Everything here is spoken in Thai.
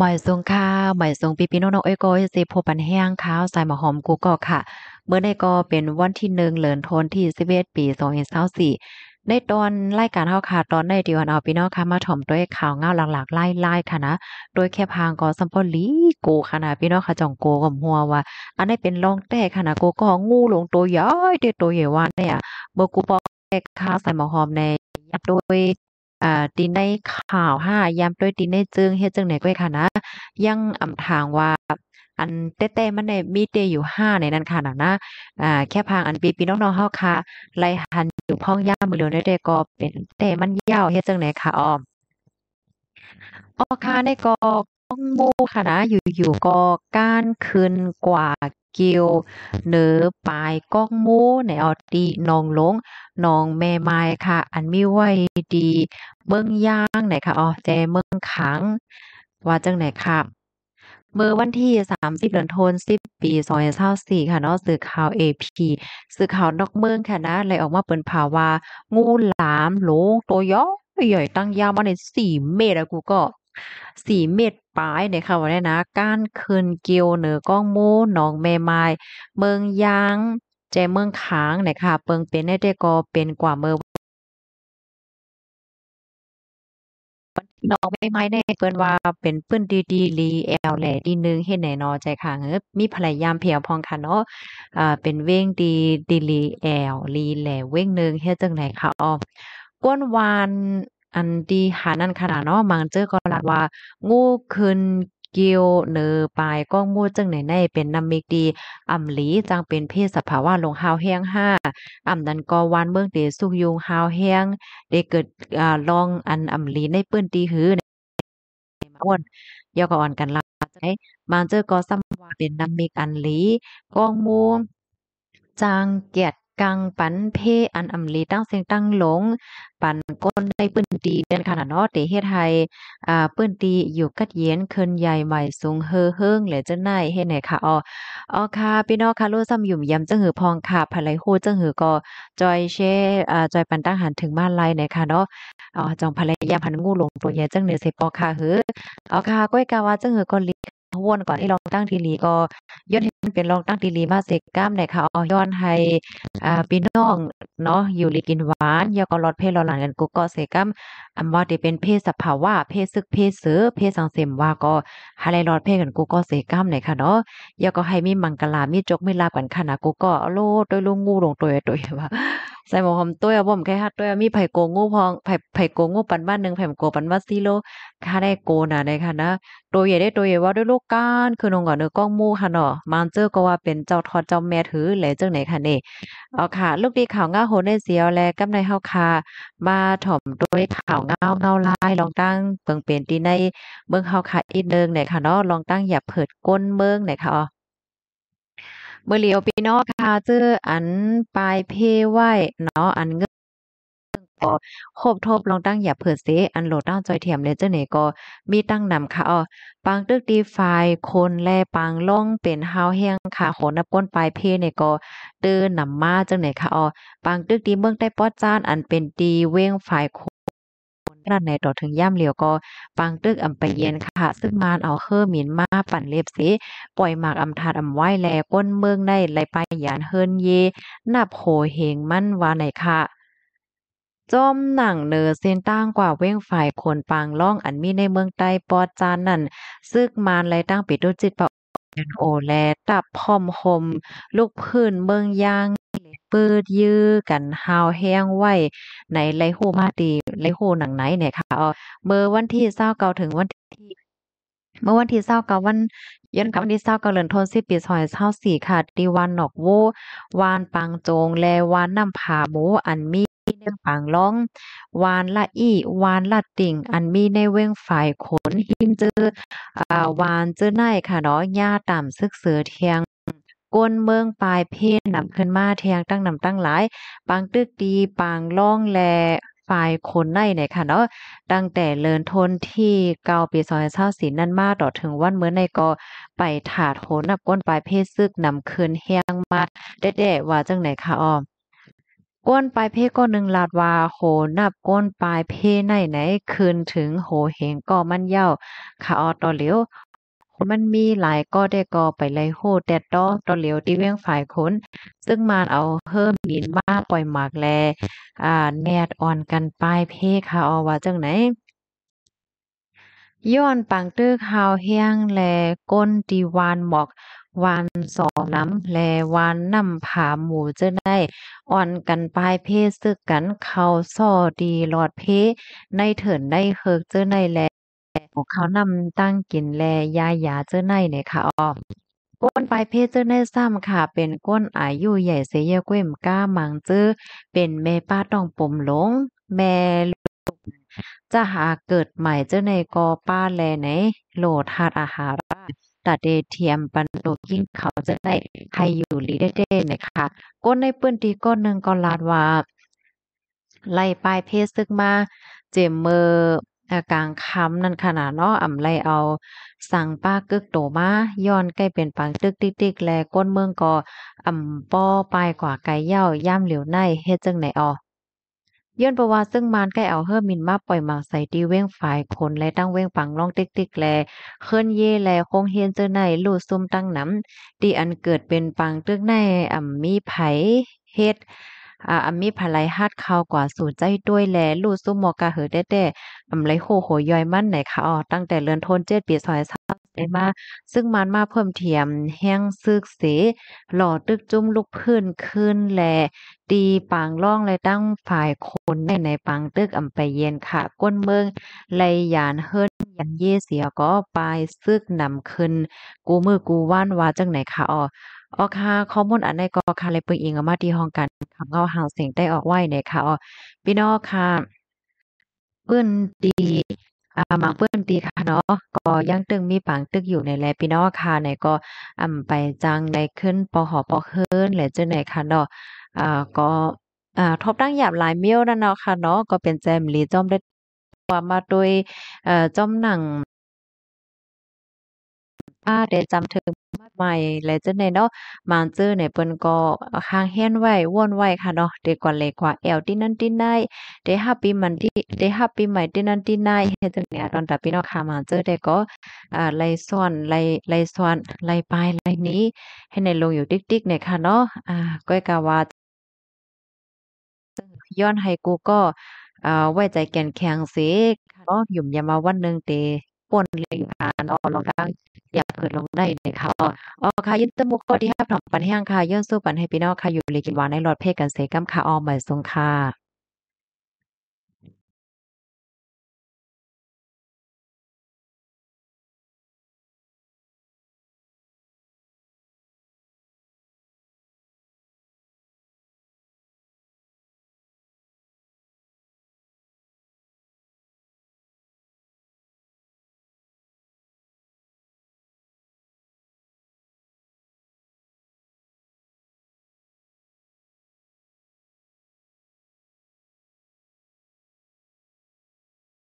หมายสงค่าหมายสงปีปีน้องๆเอ้ยก็สิพบปันแห้งข้าวใส่หมอหอมกูก็ค่ะเมื่อได้ก็เป็นวันที่หนึ่งเหลือนทนที่สิเวตปีสองเอ็นเศร้าสี่ในตอนรายการเฮาค่ะตอนในดีวันเอาพี่น้องค่ะมาถ่อมด้วยข่าวเงาหลักๆไล่ๆค่ะนะโดยแค่พางก็สัมพลีโกค่ะนะพี่น้องค่ะจ่องโกกับหัวว่า อันนี้เป็นรองแต่ค่ะนะโกก็งูหลงตัวย้อยเด็ดตัวใหญ่วันเนี่ยเบอร์กูปอกแ่ข้าวใส่หมอหอมในยับโดยอ่าดินในข่าวห้ายามด้วยดินในจึงเฮ็ดจึงไหนก็ค่ะนะยังอำทางว่า อันเต้ๆมันในมีเตอยู่ห้าในนั้นค่ะนะนะ อ่า แค่พางอันปีปีน้องๆเฮาค่ะไล่หันอยู่พ้องย่ามือเร็วได้ก็เป็นเต้มันยาวเฮ็ดจังไหนค่ะออมออค่ะในก็ก้องมูค่ะนะอยู่ๆก็ก้านคืนกว่าเกียวเนือปลายก้องมูในออตีนองลงนองแม่ไม้ค่ะ อันมีไว้ดีเบืองย่างไหนค่ะอ๋อแจเมืองขังว่าจังไหนค่ะ เมื่อวันที่ 30เดือนธันวาคมปี2024ค่ะเนาะสื่อข่าว AP สื่อข่าวนอกเมืองค่ะนะเลยออกมาเปิดภาวางูหลามหลงตัวย่อใหญ่ตั้งยาวมาใน4เมตรอะกูก็สี่เม็ดปลายเนี่ยค่ะวันนี้นะก้านคืนเกียวเหนือก้องมูหนองเมมายเมืองยางใจเมืองขางเนี่ยค่ะ เปิงเป็นได้ก็เป็นกว่าเมือดอกไม้ในเปิ้นว่าเป็นเปิ้นดีดี ลี แอลแหล่ดี นึงเฮ็ดไหนนอใจค่ะเฮออมีภรรยามเพียวพองค่ะเนาะอ่าเป็นเว้งดีดี ลี แอลลีแหล่เว้งนึงเฮ็ดจังไหนค่ะอ้อก้นวานอันดี หา นั่นขนาดเนาะมังเจอก็ลัดว่างูขึ้นกิวเนอปลายก้องมูดจึงไหนในเป็นนำมิกดีอ่ำหลีจังเป็นเพศสภาวะลงฮาวเฮียงห้าอ่ำนันกอวานเมืองเตสุกยุงฮาวเฮียงได้เกิดอ่าลองอันอ่ำหลีในปื้นตีหืออ้วนยอกอ่อนกันลาใ่มาเจอกอซ้มว่าเป็นนำมิกอันหลีก้องมูจางเกียดกังปันเพอันอำลีตั้งเสียงตั้งหลง ปันก้นได้ปื้นตีเดือนขนาดเนาะเตเฮ็ดให้อ่าปื้นตีอยู่กัดเย็นเคินใหญ่ใหม่สูงเฮอเฮิงเหลือจะนหนเฮ็ดไหนค่ะอ๋อ อ๋อค่ะพี่น้องค่ะรู้ซ้ำอยู่ยำจังหือพองค่ะภายโฮจังหือก็จอยเช่อ่าจอยปันตั้งหันถึงบ้าไลไหนค่ะเนาะอ๋อจองภายยาพันงูลงตัวใหญ่จังเหนือเสปอค่ะเฮ้ออ๋อค่ะก้อยกาว่าจังหือก็ลิท้วนก่อนที่ลองตั้งทีลีก็ย้อนเป็นลองตั้งทีลีมาเสกก้ามได้ค่ะเอาย้อนให้อ่าพี่น้องเนาะอยู่ลีกินหวานยาก็ลอดเพศลอหลานกันกูก็เสกก้ามอันว่าที่เป็นเพศสภาวะเพศซึกเพศเสือเพศสังเสมว่าก็ให้ไรลอดเพศกันกูก็เสกก้ามได้ค่ะเนาะยาก็ให้มีมังกลามีจกมีลาบกันค่ะนะกูก็โลดโดยลุงงูลงตัวตัวว่าใส่หมอหอมตัวบ่มแค่ฮัดตัวมีไผ่โกงูพองไผ่ไผ่โกงูปันบ้านหนึ่งแผ่โกปันว่าซีโลค่าได้โกน่ะได้ค่ะนะตัวใหญ่ได้ตัวใหญ่ว่าด้วยลูกก้านคือนงก่อนเนื้อก้องมูค่ะเนาะมันเจอก็ว่าเป็นเจ้าทอดเจ้าแม่ถือแหล่เจ้าไหนค่ะเนี่เอาค่ะ ลูกดีข่าวง้าโหดนเสียวแลกับในเฮาค่ะมาถ่อมด้วยข่าวเงาเงาลายลองตั้งเปิงเปลี่ยนดีในเบิ่งเฮาค่ะอีกนึงไหนค่ะเนาะลองตั้งอย่าเผิดก้นเมืองไหนค่ะอ๋อเมื่อเลียวปีนอค่ะเจออันปลายเพไว้เนาะอันเงืก็คบทบลองตั้งอย่าเผิดเสอันโหลดตั้งจอยเทียมเลเจอร์เนก็ มีตั้งนำค่ะอ๋อปังตึกดีไฟคนแลปังล่องเป็นฮาวฮียงค่ะโหนับก้นปลายเพเนี่ยก็ เดินนำมาเจ้าไหนค่ะอ๋อปังตึกดีเมืองใต้ป้อจ้าน อันเป็นดีเว้งฝ่ายคขนาดไหนต่อถึงย่ำเหลียวก็ปังตึกอำไปเย็นค่ะซึ่งมานเอาเคอรหมินมาปั่นเล็บสิปล่อยหมากอำทาดอำไหวแลก้นเมืองได้ไหลไปยานเฮินเยนับโหเหงมั่นวาไหนค่ะจอมหนังเนอเส้นตั้งกว่าเว้งฝ่ายคนปังล่องอันมีในเมืองใต้ปอจานนั่นซึกมานไรตั้งปิดดูจิตปะโอแล ตับพอมคมลูกพื้นเมืองยางปืดยื้อกัน หาวแห้งไว้ในไลโฮมาตีไลโฮหนังไหนเนี่ยค่ะ เอาเมื่อวันที่เศร้าเก่าถึงวันที่ เมื่อวันที่เศร้ากัวันย้อนกับวันที่เศร้ากัเลือนทนสิปีซอยเศร้าสี่ค่ะดีวันหนอกโววานปังโจง แลวานน้ำผาโมอันมีในปังล้อง วานละอี้วานละติ่งอันมีในเว้งฝ่ายขน หิมเจออ่าวานเจอไนค่ะเนาะหญ้าต่ำซึกเสือเทียงก้นเมืองปลายเพศนำขึ้นมาเทียงตั้งนำตั้งหลายปางตึกดีปางล่องแลฝ่ายคนในเนีค่ะเนาะตั้งแต่เลินทนที่เกาปีซอยเศร้าสีนั่นมาต่อถึงวันเมื่อในก็ไปถาดโหนับก้นปลายเพศซึกนำคืนแห้งมาดแด่ว่าจังไหนค่ะอ้อมก้นปลายเพศก็หนึ่งลาดว่าโหนับก้นปลายเพศในไหน คืนถึงโหเหงก็มันเย่าค่ะออต่อเหลียวมันมีหลายก็ได้กอไปไลโหดแดดดอตอเหลียวตีเวียงฝ่ายคนซึ่งมาเอาเพิ่มมินมาปล่อยหมากแล อ่าแนดอ่อนกันปลายเพค่ะอว่าจังไหนย้อนปังตื้อขาวเฮียงแลก้นตีวานหมอกวานสอน้ำแลวานน้ำผาหมูจะได้ อ่อนกันปลายเพศซึกกันเขาซอดีหลอดเพ ในเถินได้เฮิกเจอในแลเขานำตั้งกินแลยายาเจ้อในเนี่ยค่ะออมก้นปลายเพศเจ้าในซ้ำค่ะ เป็นก้นอายุใหญ่เสยเกว้มก้ามังเจ้อ เป็นแม่ป้าต้องปมหลง แม่ลูกจะหาเกิดใหม่เจ้าในกอป้าแลไหนโหลดหาดอาหาราตัดเดทเทียมปันโลกิ้งเขาจะได้ใครอยู่ลีเด้เดนะคะ ก้นในปื้นตีก้นหนึ่งก็ลาดว่าไล่ปลายเพศซึกมา เจมเมอร์กลางคำนั่นขนาดเนาะอ่ำไลเอา สั่งป้ากึกโตมาย้อนใกล้เป็นปังตึกติ๊กๆแลก้นเมืองก็อ่ำป้อปายกว่าไกลยาย่ามเหลียวในเฮ็ดจังไหนออย้อนประวัติซึ่งมานใกล้เอาเฮิรมินมาปล่อยหมากใส่ตีเว้งฝ่ายคนและตั้งเว้งปังร่องติ๊กติ๊กแลเคลื่อนเย่แลคงเฮียนเจอในลู่ซุ่มตั้งน้ำดีอันเกิดเป็นปังตึกในอ่ำมีไผเฮ็ดอาอัมมีภาไลฮัดเขากว่าสู่ใจด้วยแลลู่ซุ่มมอกาเหอเด้ๆอำไลโหโหย่อยมั่นไหนค่ะอ๋อตั้งแต่เลือนทนเจ็ดปีซอยซบไดมาซึ่งมันมาเพิ่มเทียมแห้งซึกเสหล่อตึกจุ้มลูกพื้นขึ้นแลตีปางล่องเลยตั้งฝ่ายคนในในปางตึกอำไปเย็นค่ะก้นเมืองไลยานเฮิรนยันเย่เสียก็ปายซึกนำขึ้นกูมือกูว่านว่าจังไหนค่ะอ๋ออ๋อค่ะข้อมูลอันในก็ค่ะเลยเปิงอิงเอามาที่ห้องกันคำเงาหางเสียงได้ออกไว้เนี่ยค่ะอ๋อพี่น้องค่ะเปิ้นดีอ่ามาเปิ้นดีค่ะเนาะ ก็ยังตึงมีปังตึกอยู่ในแลพี่น้องค่ะในก็อ่ำไปจังได้ขึ้นปอหอปอเฮินและจังไหนค่ะเนาะอ่า ก็อ่าทบตั้งหยาบหลายเมียวนั่นเนาะค่ะเนาะก็เป็นแจมลีจอมได้ว่ามาโดยเอ่อจอมหนังป้าเดจำถึงมาหมลยจละจนี่ยเนาะมาเจอเนี่ยเปิ้นก็ห่างแฮนไว้ว่นไว้ค่ะเนาะเด็กกว่าเล็กกว่าแอวที่นั่นที่ไหนเดฮับปีมันที่เดฮับปีใหม่ที่นั่นที่ไหนเฮ็ดจังี่ยตอนตาพี่น้องค่ะบาเจอได้ก็อ่าไล่ซ้อนไล่ไล่ซ้อนไล่ปลายไล่นี้ ให้ในลงอยู่ติ๊กๆเนี่ยค่ะเนาะอ่าก้อยกาว่าย้อนให้กูก็อ่าไว้ใจแก่นแข็งเสกเนาะหยุ่มยามาวันนึงเตป่นเล็ค่่เนาะลองดังอยากเกิดลงได้นะค่ะอ๋อค่ะยินตมุกก็ดีค่้พร้อมปันแห้งค่ะย้อนสู้ปันให้พี่น้องค่ะอยู่เลยกินหวานในรถเพ่กันเซกัมค่ะออมหมายสรงค่ะ